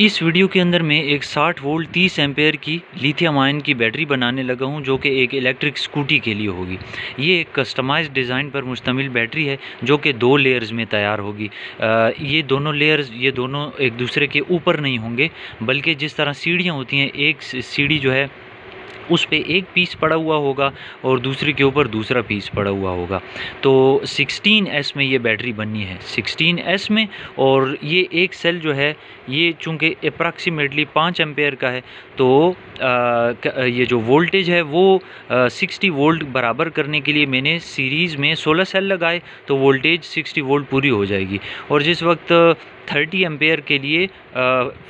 इस वीडियो के अंदर मैं एक 60 वोल्ट 30 एम्पेयर की लिथियम आयन की बैटरी बनाने लगा हूं जो कि एक इलेक्ट्रिक स्कूटी के लिए होगी ये एक कस्टमाइज डिज़ाइन पर मुश्तमिल बैटरी है जो कि दो लेयर्स में तैयार होगी ये दोनों लेयर्स ये दोनों एक दूसरे के ऊपर नहीं होंगे बल्कि जिस तरह सीढ़ियाँ होती हैं एक सीढ़ी जो है उस पर एक पीस पड़ा हुआ होगा और दूसरे के ऊपर दूसरा पीस पड़ा हुआ होगा तो 16S में ये बैटरी बननी है 16S में और ये एक सेल जो है ये चूँकि अप्रॉक्सीमेटली पाँच एम्पेयर का है तो ये जो वोल्टेज है वो 60 वोल्ट बराबर करने के लिए मैंने सीरीज़ में 16 सेल लगाए तो वोल्टेज 60 वोल्ट पूरी हो जाएगी और जिस वक्त 30 एम्पेयर के लिए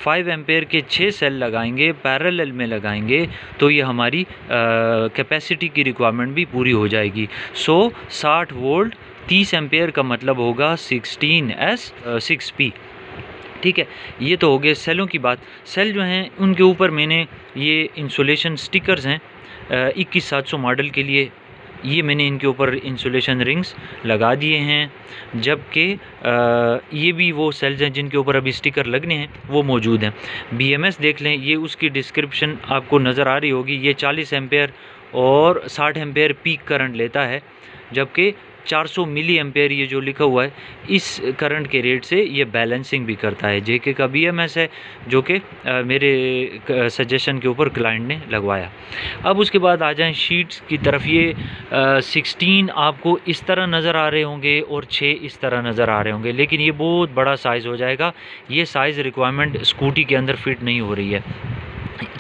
5 एम्पेयर के 6 सेल लगाएंगे पैरेलल में लगाएंगे तो ये हमारी कैपेसिटी की रिक्वायरमेंट भी पूरी हो जाएगी सो 60 वोल्ट 30 एम्पेयर का मतलब होगा सिक्सटीन एस सिक्स पी ठीक है ये तो हो गया सेलों की बात सेल जो हैं उनके ऊपर मैंने ये इंसुलेशन स्टिकर्स हैं इक्कीस सात सौ मॉडल के लिए ये मैंने इनके ऊपर इंसुलेशन रिंग्स लगा दिए हैं जबकि ये भी वो सेल्स हैं जिनके ऊपर अभी स्टिकर लगने हैं वो मौजूद हैं बीएमएस देख लें ये उसकी डिस्क्रिप्शन आपको नज़र आ रही होगी ये 40 एम्पेयर और 60 एम्पेयर पीक करंट लेता है जबकि 400 मिली एम्पेयर ये जो लिखा हुआ है इस करंट के रेट से ये बैलेंसिंग भी करता है जेके का बी है जो कि मेरे सजेशन के ऊपर क्लाइंट ने लगवाया अब उसके बाद आ जाएँ शीट्स की तरफ ये सिक्सटीन आपको इस तरह नज़र आ रहे होंगे और छः इस तरह नज़र आ रहे होंगे लेकिन ये बहुत बड़ा साइज़ हो जाएगा ये साइज़ रिक्वायरमेंट स्कूटी के अंदर फिट नहीं हो रही है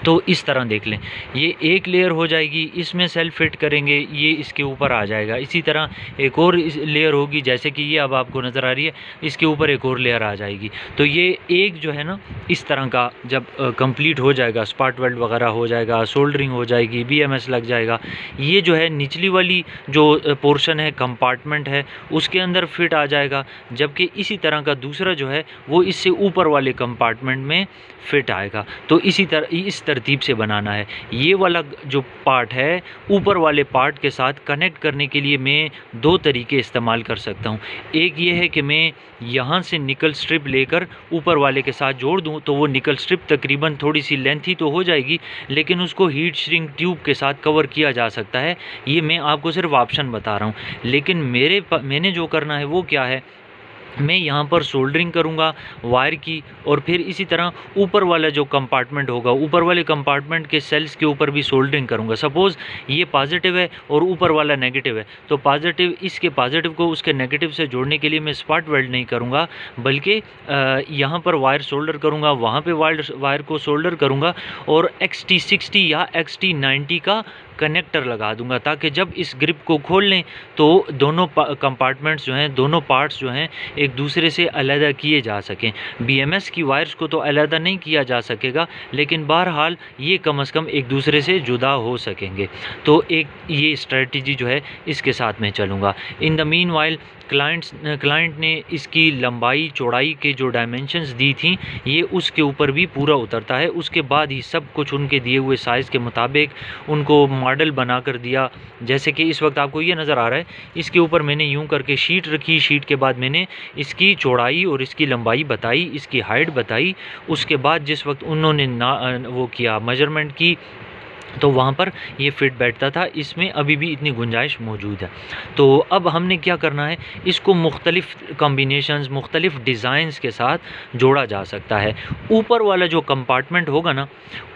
तो इस तरह देख लें ये एक लेयर हो जाएगी इसमें सेल्फ फिट करेंगे ये इसके ऊपर आ जाएगा इसी तरह एक और लेयर होगी जैसे कि ये अब आपको नज़र आ रही है इसके ऊपर एक और लेयर आ जाएगी तो ये एक जो है ना इस तरह का जब कंप्लीट हो जाएगा स्पाट वेल्ड वगैरह हो जाएगा सोल्डरिंग हो जाएगी बी लग जाएगा ये जो है निचली वाली जो पोर्शन है कंपार्टमेंट है उसके अंदर फिट आ जाएगा जबकि इसी तरह का दूसरा जो है वो इससे ऊपर वाले कंपार्टमेंट में फिट आएगा तो इसी तरह इस तरह तरतीब से बनाना है ये वाला जो पार्ट है ऊपर वाले पार्ट के साथ कनेक्ट करने के लिए मैं दो तरीके इस्तेमाल कर सकता हूँ एक ये है कि मैं यहाँ से निकल स्ट्रिप लेकर ऊपर वाले के साथ जोड़ दूँ तो वो निकल स्ट्रिप तकरीबन थोड़ी सी लेंथ ही तो हो जाएगी लेकिन उसको हीट श्रिंक ट्यूब के साथ कवर किया जा सकता है ये मैं आपको सिर्फ ऑप्शन बता रहा हूँ लेकिन मेरे मैंने जो करना है वो क्या है मैं यहाँ पर सोल्डरिंग करूँगा वायर की और फिर इसी तरह ऊपर वाला जो कंपार्टमेंट होगा ऊपर वाले कंपार्टमेंट के सेल्स के ऊपर भी सोल्डरिंग करूँगा सपोज़ ये पॉजिटिव है और ऊपर वाला नेगेटिव है तो पॉजिटिव इसके पॉजिटिव को उसके नेगेटिव से जोड़ने के लिए मैं स्पॉट वेल्ड नहीं करूँगा बल्कि यहाँ पर वायर सोल्डर करूँगा वहाँ पर वायर वायर को सोल्डर करूँगा और एक्स टी सिक्सटी या एक्स टी का कनेक्टर लगा दूंगा ताकि जब इस ग्रिप को खोल लें तो दोनों कंपार्टमेंट्स जो हैं दोनों पार्ट्स जो हैं एक दूसरे से अलहदा किए जा सकें एस की वायर्स को तो अलहदा नहीं किया जा सकेगा लेकिन बहरहाल ये कम अज़ कम एक दूसरे से जुदा हो सकेंगे तो एक ये स्ट्रेटी जो है इसके साथ में चलूँगा इन द मीन वाइल क्लाइंट्स क्लाइंट ने इसकी लंबाई चौड़ाई के जो डायमेंशंस दी थी ये उसके ऊपर भी पूरा उतरता है उसके बाद ही सब कुछ उनके दिए हुए साइज़ के मुताबिक उनको मॉडल बना कर दिया जैसे कि इस वक्त आपको ये नज़र आ रहा है इसके ऊपर मैंने यूँ करके शीट रखी शीट के बाद मैंने इसकी चौड़ाई और इसकी लंबाई बताई इसकी हाइट बताई उसके बाद जिस वक्त उन्होंने ना वो किया मेजरमेंट की तो वहाँ पर ये फिट बैठता था इसमें अभी भी इतनी गुंजाइश मौजूद है तो अब हमने क्या करना है इसको मुख्तलिफ़ कम्बिनेशन मुख्तलिफ़ डिज़ाइंस के साथ जोड़ा जा सकता है ऊपर वाला जो कंपार्टमेंट होगा ना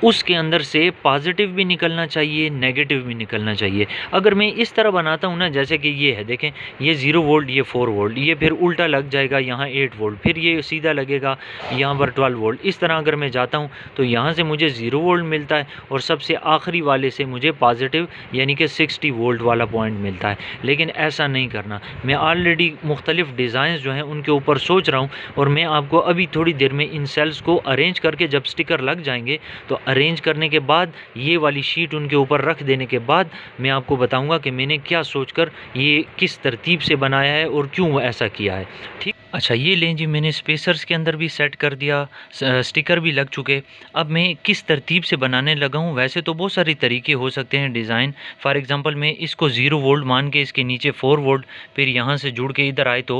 उसके अंदर से पॉजिटिव भी निकलना चाहिए नेगेटिव भी निकलना चाहिए अगर मैं इस तरह बनाता हूँ ना जैसे कि ये है देखें ये ज़ीरो वोल्ट ये फोर वोल्ट ये फिर उल्टा लग जाएगा यहाँ एट वोल्ट फिर ये सीधा लगेगा यहाँ पर ट्वेल्व वोल्ट इस तरह अगर मैं जाता हूँ तो यहाँ से मुझे ज़ीरो वोल्ट मिलता है और सबसे आखिर आखिरी वाले से मुझे पॉजिटिव यानी कि सिक्सटी वोल्ट वाला पॉइंट मिलता है लेकिन ऐसा नहीं करना मैं ऑलरेडी मुख्तलिफ़ डिज़ाइन जो हैं उनके ऊपर सोच रहा हूँ और मैं आपको अभी थोड़ी देर में इन सेल्स को अरेंज करके जब स्टिकर लग जाएंगे तो अरेंज करने के बाद ये वाली शीट उनके ऊपर रख देने के बाद मैं आपको बताऊँगा कि मैंने क्या सोच कर ये किस तरतीब से बनाया है और क्यों ऐसा किया है ठीक अच्छा ये लें जी मैंने स्पेसर्स के अंदर भी सेट कर दिया स्टिकर भी लग चुके अब मैं किस तरतीब से बनाने लगा हूँ वैसे तो बहुत सारे तरीके हो सकते हैं डिज़ाइन फॉर एग्जांपल मैं इसको ज़ीरो वोल्ट मान के इसके नीचे फोर वोल्ट फिर यहाँ से जुड़ के इधर आए तो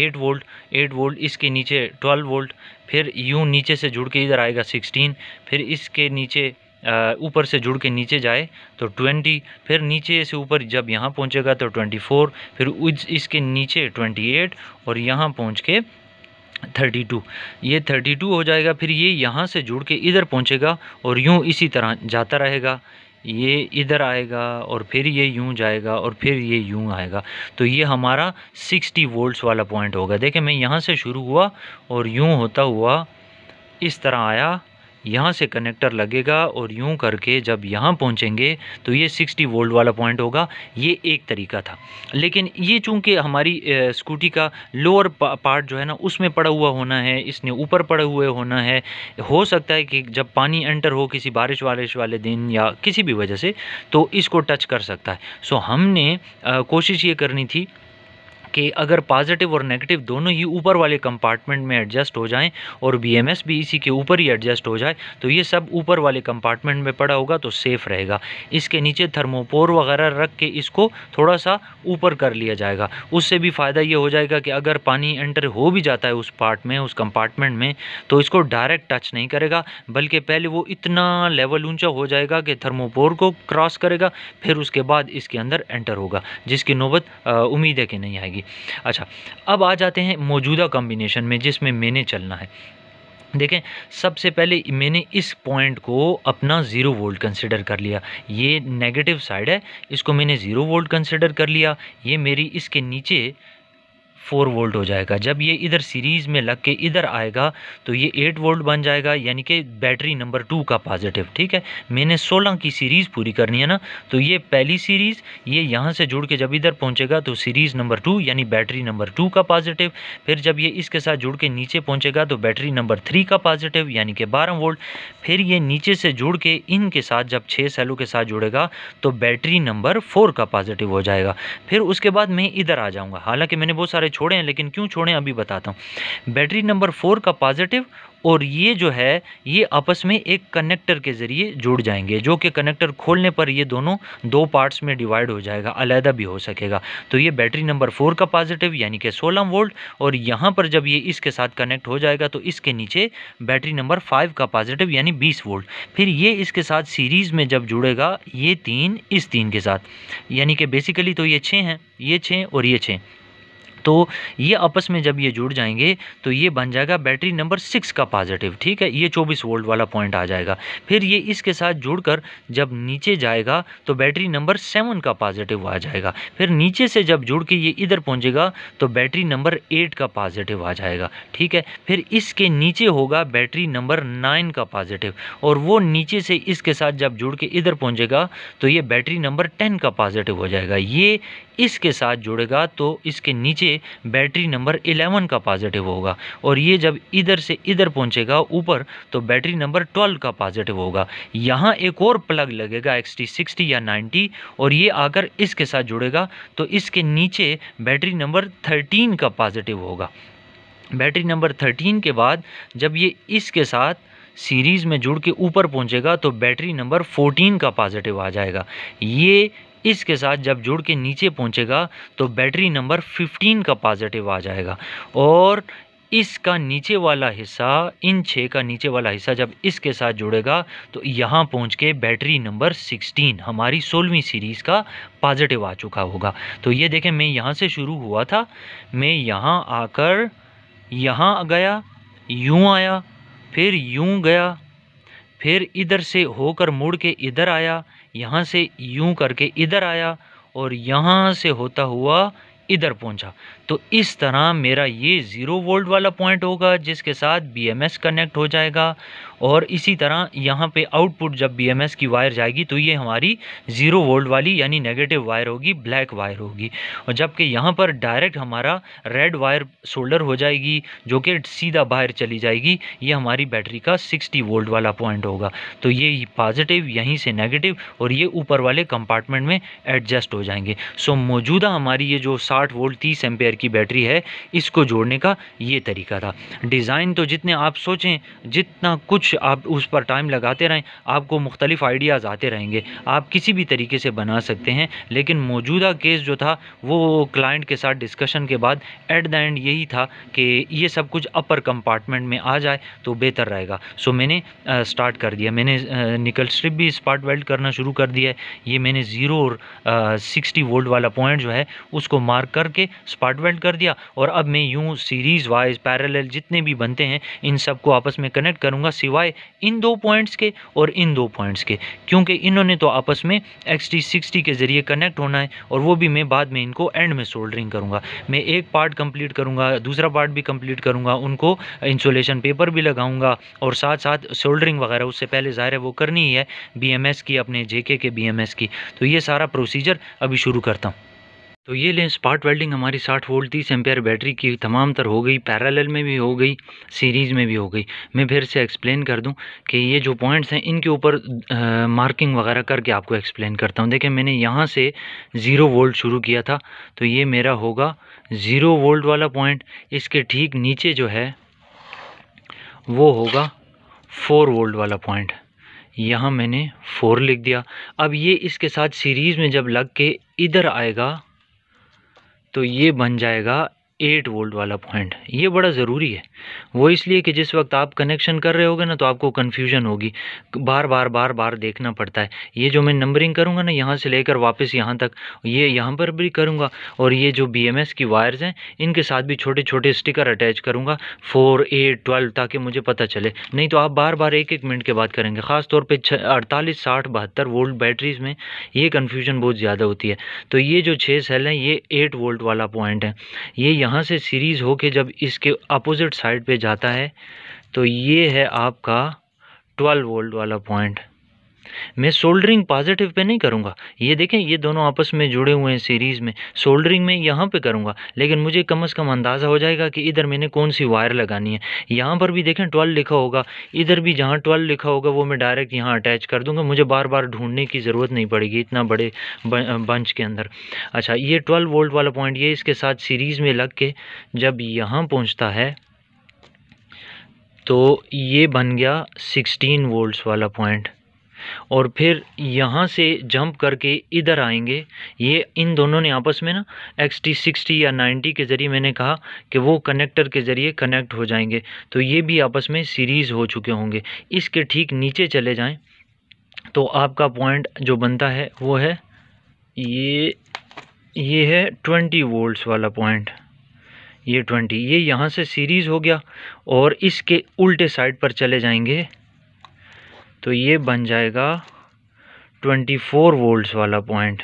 एट वोल्ट एट वोल्ट इसके नीचे ट्वेल्व वोल्ट फिर यूँ नीचे से जुड़ के इधर आएगा सिक्सटीन फिर इसके नीचे ऊपर से जुड़ के नीचे जाए तो 20 फिर नीचे से ऊपर जब यहाँ पहुँचेगा तो 24 फिर इसके नीचे 28 और यहाँ पहुँच के थर्टी टू ये थर्टी टू हो जाएगा फिर ये यहाँ से जुड़ के इधर पहुँचेगा और यूँ इसी तरह जाता रहेगा ये इधर आएगा और फिर ये यूँ जाएगा और फिर ये यूँ आएगा तो ये हमारा 60 वोल्ट्स वाला पॉइंट होगा देखें मैं यहाँ से शुरू हुआ और यूँ होता हुआ इस तरह आया यहाँ से कनेक्टर लगेगा और यूँ करके जब यहाँ पहुँचेंगे तो ये 60 वोल्ट वाला पॉइंट होगा ये एक तरीका था लेकिन ये चूँकि हमारी स्कूटी का लोअर पार्ट जो है ना उसमें पड़ा हुआ होना है इसने ऊपर पड़े हुए होना है हो सकता है कि जब पानी एंटर हो किसी बारिश वारिश वाले दिन या किसी भी वजह से तो इसको टच कर सकता है सो हमने आ, कोशिश ये करनी थी कि अगर पॉजिटिव और नेगेटिव दोनों ही ऊपर वाले कंपार्टमेंट में एडजस्ट हो जाएं और बीएमएस भी इसी के ऊपर ही एडजस्ट हो जाए तो ये सब ऊपर वाले कंपार्टमेंट में पड़ा होगा तो सेफ़ रहेगा इसके नीचे थर्मोपोर वगैरह रख के इसको थोड़ा सा ऊपर कर लिया जाएगा उससे भी फ़ायदा ये हो जाएगा कि अगर पानी एंटर हो भी जाता है उस पार्ट में उस कंपार्टमेंट में तो इसको डायरेक्ट टच नहीं करेगा बल्कि पहले वो इतना लेवल ऊंचा हो जाएगा कि थर्मोपोर को क्रॉस करेगा फिर उसके बाद इसके अंदर एंटर होगा जिसकी नौबत उम्मीद है कि नहीं आएगी चाहिए अच्छा अब आ जाते हैं मौजूदा कॉम्बिनेशन में जिसमें मैंने चलना है देखें सबसे पहले मैंने इस पॉइंट को अपना ज़ीरो वोल्ट कंसिडर कर लिया ये नेगेटिव साइड है इसको मैंने ज़ीरो वोल्ट कंसिडर कर लिया ये मेरी इसके नीचे फोर वोल्ट हो जाएगा जब ये इधर सीरीज़ में लग के इधर आएगा तो ये एट वोल्ट बन जाएगा यानी कि बैटरी नंबर टू का पॉजिटिव ठीक है मैंने सोलह की सीरीज़ पूरी करनी है ना तो ये पहली सीरीज़ ये यहाँ से जुड़ के जब इधर पहुँचेगा तो सीरीज़ नंबर टू यानी बैटरी नंबर टू का पॉजिटिव फिर जब ये इसके साथ जुड़ के नीचे पहुँचेगा तो बैटरी नंबर थ्री का पॉजिटिव यानी कि बारह वोल्ट फिर ये नीचे से जुड़ के इनके साथ जब छः सेलों के साथ जुड़ेगा तो बैटरी नंबर फोर का पॉजिटिव हो जाएगा फिर उसके बाद मैं इधर आ जाऊँगा हालाँकि मैंने बहुत सारे छोड़े हैं लेकिन क्यों छोड़े अभी बताता हूँ बैटरी नंबर फोर का पॉजिटिव और ये जो है ये आपस में एक कनेक्टर के ज़रिए जुड़ जाएंगे जो कि कनेक्टर खोलने पर ये दोनों दो पार्ट्स में डिवाइड हो जाएगा अलहदा भी हो सकेगा तो ये बैटरी नंबर फोर का पॉजिटिव यानी कि 16 वोल्ट और यहाँ पर जब ये इसके साथ कनेक्ट हो जाएगा तो इसके नीचे बैटरी नंबर फाइव का पॉजिटिव यानी बीस वोल्ट फिर ये इसके साथ सीरीज़ में जब जुड़ेगा ये तीन इस तीन के साथ यानी कि बेसिकली तो ये छः हैं ये छः और ये छः तो ये आपस में जब ये जुड़ जाएंगे तो ये बन जाएगा बैटरी नंबर सिक्स का पॉजिटिव ठीक है ये चौबीस वोल्ट वाला पॉइंट आ जाएगा फिर ये इसके साथ जुड़कर जब नीचे जाएगा तो बैटरी नंबर सेवन का पॉजिटिव आ जाएगा फिर नीचे से जब जुड़ के ये इधर पहुंचेगा तो बैटरी नंबर एट का पॉजिटिव आ जाएगा ठीक है फिर इसके नीचे होगा बैटरी नंबर नाइन का पॉजिटिव और वो नीचे से इसके साथ जब जुड़ के इधर पहुंचेगा तो ये बैटरी नंबर टेन का पॉजिटिव हो जाएगा ये इसके साथ जुड़ेगा तो इसके नीचे बैटरी नंबर 11 का पॉजिटिव होगा और ये जब इधर से इधर पहुंचेगा ऊपर तो बैटरी नंबर 12 का पॉजिटिव होगा यहाँ एक और प्लग लगेगा एक्स टी या 90 और ये आकर इसके साथ जुड़ेगा तो इसके नीचे बैटरी नंबर 13 का पॉजिटिव होगा बैटरी नंबर 13 के बाद जब ये इसके साथ सीरीज़ में जुड़ के ऊपर पहुंचेगा तो बैटरी नंबर 14 का पॉजिटिव आ जाएगा ये इसके साथ जब जुड़ के नीचे पहुंचेगा तो बैटरी नंबर 15 का पॉजिटिव आ जाएगा और इसका नीचे वाला हिस्सा इन छः का नीचे वाला हिस्सा जब इसके साथ जुड़ेगा तो यहाँ पहुँच के बैटरी नंबर 16 हमारी सोलहवीं सीरीज़ का पॉजिटिव आ चुका होगा तो ये देखें मैं यहाँ से शुरू हुआ था मैं यहाँ आकर यहाँ गया यूँ आया फिर यूँ गया फिर इधर से होकर मुड़ के इधर आया यहाँ से यूं करके इधर आया और यहाँ से होता हुआ इधर पहुंचा तो इस तरह मेरा ये ज़ीरो वोल्ट वाला पॉइंट होगा जिसके साथ बीएमएस कनेक्ट हो जाएगा और इसी तरह यहाँ पे आउटपुट जब बीएमएस की वायर जाएगी तो ये हमारी ज़ीरो वोल्ट वाली यानी नेगेटिव वायर होगी ब्लैक वायर होगी और जबकि यहाँ पर डायरेक्ट हमारा रेड वायर सोल्डर हो जाएगी जो कि सीधा बाहर चली जाएगी ये हमारी बैटरी का सिक्सटी वोल्ट वाला पॉइंट होगा तो ये पॉजिटिव यहीं से नेगेटिव और ये ऊपर वाले कंपार्टमेंट में एडजस्ट हो जाएंगे सो मौजूदा हमारी ये जो साठ वोल्ट तीस एम्पेयर की बैटरी है इसको जोड़ने का ये तरीका था डिज़ाइन तो जितने आप सोचें जितना कुछ आप उस पर टाइम लगाते रहें आपको मुख्तलिफ आइडियाज़ आते रहेंगे आप किसी भी तरीके से बना सकते हैं लेकिन मौजूदा केस जो था वो क्लाइंट के साथ डिस्कशन के बाद एट द एंड यही था कि ये सब कुछ अपर कंपार्टमेंट में आ जाए तो बेहतर रहेगा सो मैंने आ, स्टार्ट कर दिया मैंने आ, निकल स्ट्रिप भी स्पार्ट वेल्ड करना शुरू कर दिया है ये मैंने ज़ीरो और सिक्सटी वोल्ट वाला पॉइंट जो है उसको मार्क मार्क करके स्पार्टवेंट कर दिया और अब मैं यूँ सीरीज़ वाइज पैरेलल जितने भी बनते हैं इन सबको आपस में कनेक्ट करूँगा सिवाय इन दो पॉइंट्स के और इन दो पॉइंट्स के क्योंकि इन्होंने तो आपस में एक्स टी के ज़रिए कनेक्ट होना है और वो भी मैं बाद में इनको एंड में सोल्डरिंग करूँगा मैं एक पार्ट कम्प्लीट करूँगा दूसरा पार्ट भी कम्प्लीट करूँगा उनको इंसोलेशन पेपर भी लगाऊँगा और साथ साथ सोल्डरिंग वगैरह उससे पहले ज़ाहिर है वो करनी ही है बी की अपने जे के बी की तो ये सारा प्रोसीजर अभी शुरू करता हूँ तो ये लें स्पार्ट वेल्डिंग हमारी 60 वोल्ट तीस एम्पेयर बैटरी की तमाम तर हो गई पैरेलल में भी हो गई सीरीज़ में भी हो गई मैं फिर से एक्सप्लेन कर दूं कि ये जो पॉइंट्स हैं इनके ऊपर मार्किंग वगैरह करके आपको एक्सप्लेन करता हूं देखें मैंने यहाँ से ज़ीरो वोल्ट शुरू किया था तो ये मेरा होगा ज़ीरो वोल्ट वाला पॉइंट इसके ठीक नीचे जो है वो होगा फोर वोल्ट वाला पॉइंट यहाँ मैंने फोर लिख दिया अब ये इसके साथ सीरीज़ में जब लग के इधर आएगा तो ये बन जाएगा एट वोल्ट वाला पॉइंट ये बड़ा ज़रूरी है वो इसलिए कि जिस वक्त आप कनेक्शन कर रहे होगे ना तो आपको कन्फ्यूजन होगी बार बार बार बार देखना पड़ता है ये जो मैं नंबरिंग करूँगा ना यहाँ से लेकर वापस यहाँ तक ये यहाँ पर भी करूँगा और ये जो बी की वायर्स हैं इनके साथ भी छोटे छोटे स्टिकर अटैच करूँगा फोर एट ट्वेल्व ताकि मुझे पता चले नहीं तो आप बार बार एक एक मिनट के बाद करेंगे ख़ास तौर पर छ अड़तालीस साठ बहत्तर वोल्ट बैटरीज में ये कन्फ्यूजन बहुत ज़्यादा होती है तो ये जो छः सेल हैं ये एट वोल्ट वाला पॉइंट है ये यहाँ से सीरीज़ होके जब इसके अपोजिट साइड पे जाता है तो ये है आपका 12 वोल्ट वाला पॉइंट मैं सोल्डरिंग पॉजिटिव पे नहीं करूँगा ये देखें ये दोनों आपस में जुड़े हुए हैं सीरीज़ में सोल्डरिंग में यहाँ पे करूँगा लेकिन मुझे कम से कम अंदाज़ा हो जाएगा कि इधर मैंने कौन सी वायर लगानी है यहाँ पर भी देखें ट्वेल्व लिखा होगा इधर भी जहाँ ट्वेल्व लिखा होगा वो मैं डायरेक्ट यहाँ अटैच कर दूँगा मुझे बार बार ढूंढने की ज़रूरत नहीं पड़ेगी इतना बड़े बंच के अंदर अच्छा ये ट्वेल्व वोल्ट वाला पॉइंट ये इसके साथ सीरीज़ में लग के जब यहाँ पहुँचता है तो ये बन गया 16 वोल्ट्स वाला पॉइंट और फिर यहाँ से जंप करके इधर आएंगे ये इन दोनों ने आपस में ना एक्स टी सिक्सटी या नाइन्टी के ज़रिए मैंने कहा कि वो कनेक्टर के ज़रिए कनेक्ट हो जाएंगे तो ये भी आपस में सीरीज़ हो चुके होंगे इसके ठीक नीचे चले जाएं तो आपका पॉइंट जो बनता है वो है ये ये है ट्वेंटी वोल्ट्स वाला पॉइंट ये ट्वेंटी ये यहाँ से सीरीज़ हो गया और इसके उल्टे साइड पर चले जाएंगे तो ये बन जाएगा ट्वेंटी फोर वोल्ट्स वाला पॉइंट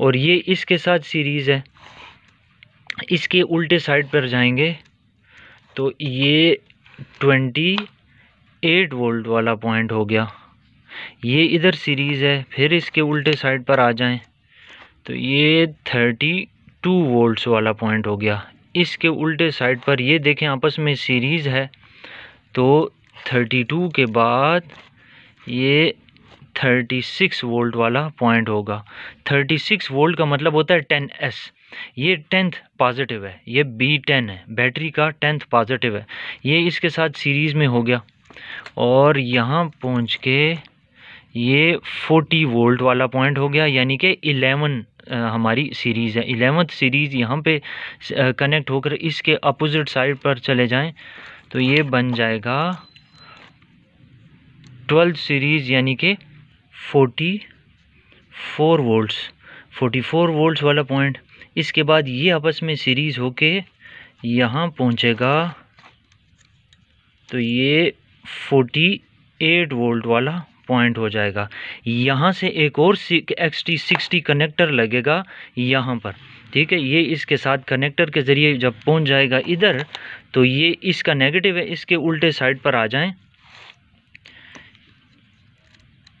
और ये इसके साथ सीरीज़ है इसके उल्टे साइड पर जाएंगे तो ये ट्वेंटी एट वोल्ट वाला पॉइंट हो गया ये इधर सीरीज़ है फिर इसके उल्टे साइड पर आ जाएं तो ये थर्टी टू वोल्ट्स वाला पॉइंट हो गया इसके उल्टे साइड पर ये देखें आपस में सीरीज़ है तो 32 के बाद ये 36 वोल्ट वाला पॉइंट होगा 36 वोल्ट का मतलब होता है 10s ये टेंथ पॉजिटिव है ये बी टेन है बैटरी का टेंथ पॉजिटिव है ये इसके साथ सीरीज़ में हो गया और यहाँ पहुँच के ये 40 वोल्ट वाला पॉइंट हो गया यानी कि हमारी सीरीज़ है एलेवंथ सीरीज़ यहाँ पे कनेक्ट होकर इसके अपोजिट साइड पर चले जाएं तो ये बन जाएगा ट्वेल्थ सीरीज़ यानी कि forty four volts forty four volts वाला पॉइंट इसके बाद ये आपस में सीरीज़ होके यहाँ पहुँचेगा तो ये फोर्टी एट वोल्ट वाला पॉइंट हो जाएगा यहाँ से एक और एक्स टी सिक्सटी कनेक्टर लगेगा यहाँ पर ठीक है ये इसके साथ कनेक्टर के ज़रिए जब पहुँच जाएगा इधर तो ये इसका नेगेटिव है इसके उल्टे साइड पर आ जाएं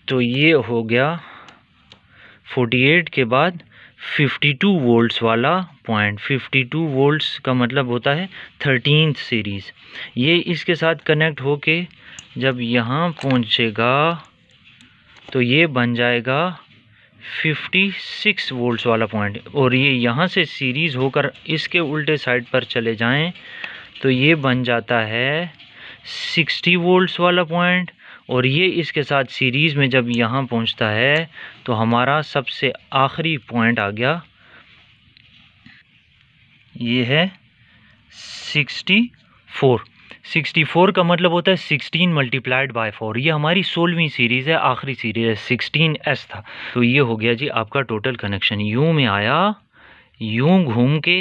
तो ये हो गया 48 के बाद 52 वोल्ट्स वाला पॉइंट 52 वोल्ट्स का मतलब होता है थर्टीन सीरीज़ ये इसके साथ कनेक्ट होके जब यहाँ पहुँचेगा तो ये बन जाएगा 56 वोल्ट्स वाला पॉइंट और ये यहाँ से सीरीज़ होकर इसके उल्टे साइड पर चले जाएं तो ये बन जाता है 60 वोल्ट्स वाला पॉइंट और ये इसके साथ सीरीज़ में जब यहाँ पहुँचता है तो हमारा सबसे आखिरी पॉइंट आ गया ये है 64 सिक्सटी फोर का मतलब होता है सिक्सटीन मल्टीप्लाइड बाई फोर ये हमारी सोलहवीं सीरीज़ है आखिरी सीरीज़ है सिक्सटीन एस था तो ये हो गया जी आपका टोटल कनेक्शन यू में आया यूं घूम के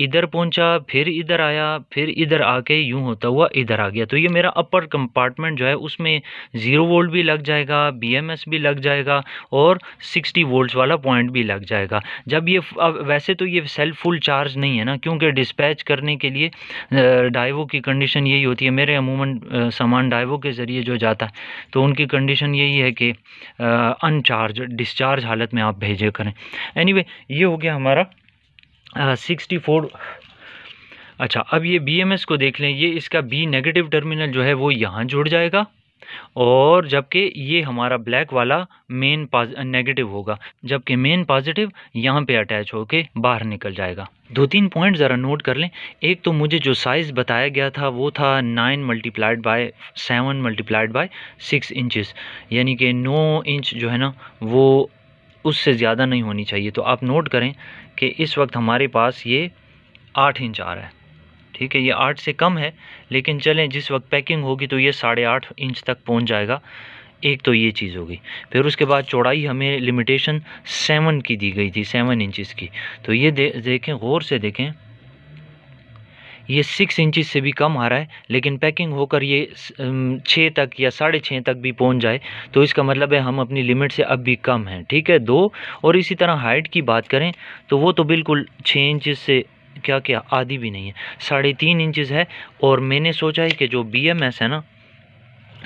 इधर पहुंचा फिर इधर आया फिर इधर आके यूं होता हुआ इधर आ गया तो ये मेरा अपर कंपार्टमेंट जो है उसमें ज़ीरो वोल्ट भी लग जाएगा बीएमएस भी लग जाएगा और 60 वोल्ट्स वाला पॉइंट भी लग जाएगा जब ये वैसे तो ये सेल्फ फुल चार्ज नहीं है ना क्योंकि डिस्पैच करने के लिए डाइवो की कंडीशन यही होती है मेरे अमूमन सामान डाइवो के ज़रिए जो जाता है तो उनकी कंडीशन यही है कि अनचार्ज डिस्चार्ज हालत में आप भेजे करें एनी anyway, ये हो गया हमारा सिक्सटी फोर अच्छा अब ये बी को देख लें ये इसका बी नेगेटिव टर्मिनल जो है वो यहाँ जुड़ जाएगा और जबकि ये हमारा ब्लैक वाला मेन नेगेटिव होगा जबकि मेन पॉजिटिव यहाँ पे अटैच होके बाहर निकल जाएगा दो तीन पॉइंट ज़रा नोट कर लें एक तो मुझे जो साइज़ बताया गया था वो था nine multiplied by seven multiplied by six inches यानी कि नौ इंच जो है ना वो उससे ज़्यादा नहीं होनी चाहिए तो आप नोट करें कि इस वक्त हमारे पास ये आठ इंच आ रहा है ठीक है ये आठ से कम है लेकिन चलें जिस वक्त पैकिंग होगी तो ये साढ़े आठ इंच तक पहुंच जाएगा एक तो ये चीज़ होगी फिर उसके बाद चौड़ाई हमें लिमिटेशन सेवन की दी गई थी सेवन इंचज़ की तो ये दे, देखें गौर से देखें ये सिक्स इंचिस से भी कम आ रहा है लेकिन पैकिंग होकर ये छः तक या साढ़े छः तक भी पहुंच जाए तो इसका मतलब है हम अपनी लिमिट से अब भी कम हैं ठीक है दो और इसी तरह हाइट की बात करें तो वो तो बिल्कुल छः इंच से क्या क्या आधी भी नहीं है साढ़े तीन इंचज़ है और मैंने सोचा है कि जो बी एम एस है ना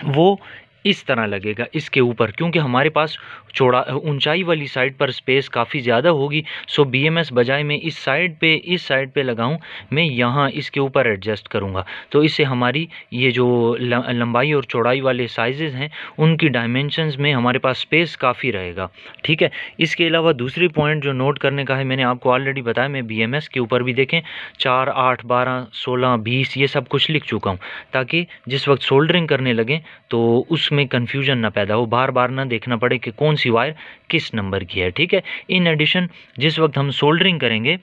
वो इस तरह लगेगा इसके ऊपर क्योंकि हमारे पास चौड़ा ऊंचाई वाली साइड पर स्पेस काफ़ी ज़्यादा होगी सो बीएमएस बजाय मैं इस साइड पे इस साइड पे लगाऊं मैं यहाँ इसके ऊपर एडजस्ट करूँगा तो इससे हमारी ये जो लंबाई और चौड़ाई वाले साइजेज़ हैं उनकी डायमेंशनस में हमारे पास स्पेस काफ़ी रहेगा ठीक है इसके अलावा दूसरी पॉइंट जो नोट करने का है मैंने आपको ऑलरेडी बताया मैं बी के ऊपर भी देखें चार आठ बारह सोलह बीस ये सब कुछ लिख चुका हूँ ताकि जिस वक्त सोल्डरिंग करने लगें तो उसमें इसमें कन्फ्यूजन ना पैदा हो बार बार ना देखना पड़े कि कौन सी वायर किस नंबर की है ठीक है इन एडिशन जिस वक्त हम सोल्डरिंग करेंगे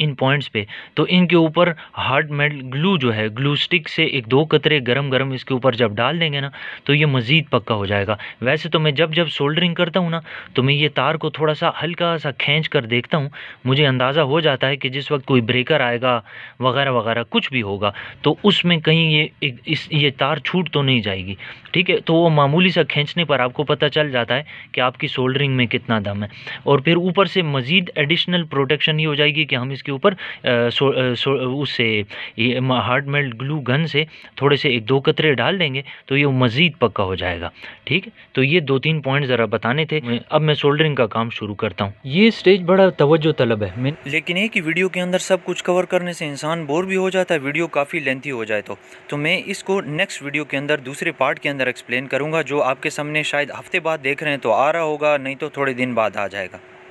इन पॉइंट्स पे तो इनके ऊपर हार्ड मेटल ग्लू जो है ग्लू स्टिक से एक दो कतरे गरम गरम इसके ऊपर जब डाल देंगे ना तो ये मज़ीद पक्का हो जाएगा वैसे तो मैं जब जब सोल्डरिंग करता हूँ ना तो मैं ये तार को थोड़ा सा हल्का सा खींच कर देखता हूँ मुझे अंदाज़ा हो जाता है कि जिस वक्त कोई ब्रेकर आएगा वगैरह वगैरह कुछ भी होगा तो उसमें कहीं ये एक इस ये तार छूट तो नहीं जाएगी ठीक है तो वो मामूली सा खींचने पर आपको पता चल जाता है कि आपकी सोल्डरिंग में कितना दम है और फिर ऊपर से मज़ीद एडिशनल प्रोटेक्शन ये हो जाएगी कि हम इस इसके ऊपर उससे हार्ड मेल्ट ग्लू गन से थोड़े से एक दो कतरे डाल देंगे तो ये मज़ीद पक्का हो जाएगा ठीक तो ये दो तीन पॉइंट ज़रा बताने थे अब मैं सोल्डरिंग का काम शुरू करता हूँ ये स्टेज बड़ा तवज्जो तलब है लेकिन एक ही वीडियो के अंदर सब कुछ कवर करने से इंसान बोर भी हो जाता है वीडियो काफ़ी लेंथी हो जाए तो तो मैं इसको नेक्स्ट वीडियो के अंदर दूसरे पार्ट के अंदर एक्सप्लेन करूँगा जो आपके सामने शायद हफ्ते बाद देख रहे हैं तो आ रहा होगा नहीं तो थोड़े दिन बाद आ जाएगा